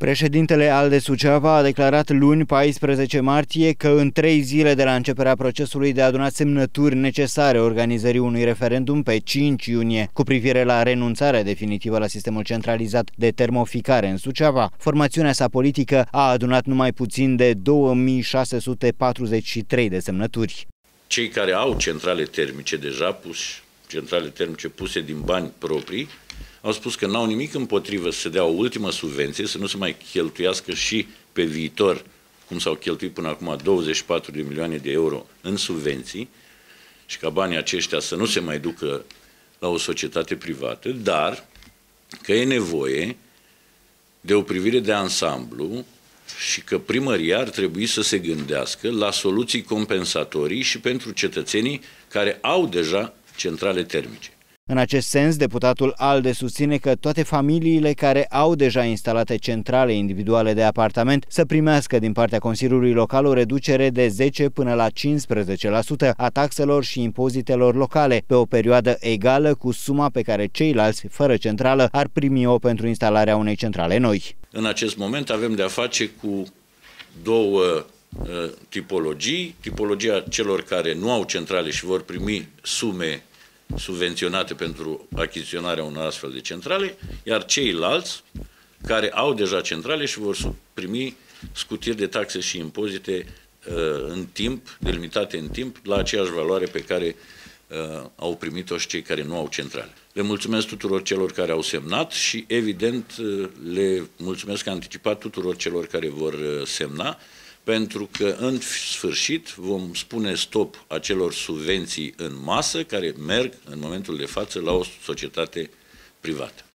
Președintele Alde Suceava a declarat luni 14 martie că în trei zile de la începerea procesului de a aduna semnături necesare organizării unui referendum pe 5 iunie cu privire la renunțarea definitivă la sistemul centralizat de termoficare în Suceava, formațiunea sa politică a adunat numai puțin de 2643 de semnături. Cei care au centrale termice deja puși, centrale termice puse din bani proprii, au spus că n-au nimic împotrivă să se dea o ultimă subvenție, să nu se mai cheltuiască și pe viitor, cum s-au cheltuit până acum 24 de milioane de euro în subvenții, și ca banii aceștia să nu se mai ducă la o societate privată, dar că e nevoie de o privire de ansamblu și că primăria ar trebui să se gândească la soluții compensatorii și pentru cetățenii care au deja centrale termice. În acest sens, deputatul ALDE susține că toate familiile care au deja instalate centrale individuale de apartament să primească din partea Consiliului Local o reducere de 10 până la 15% a taxelor și impozitelor locale pe o perioadă egală cu suma pe care ceilalți, fără centrală, ar primi-o pentru instalarea unei centrale noi. În acest moment avem de-a face cu două uh, tipologii, tipologia celor care nu au centrale și vor primi sume subvenționate pentru achiziționarea unor astfel de centrale, iar ceilalți care au deja centrale și vor primi scutiri de taxe și impozite uh, în timp, delimitate în timp, la aceeași valoare pe care uh, au primit-o și cei care nu au centrale. Le mulțumesc tuturor celor care au semnat și, evident, uh, le mulțumesc anticipat tuturor celor care vor semna pentru că în sfârșit vom spune stop acelor subvenții în masă care merg în momentul de față la o societate privată.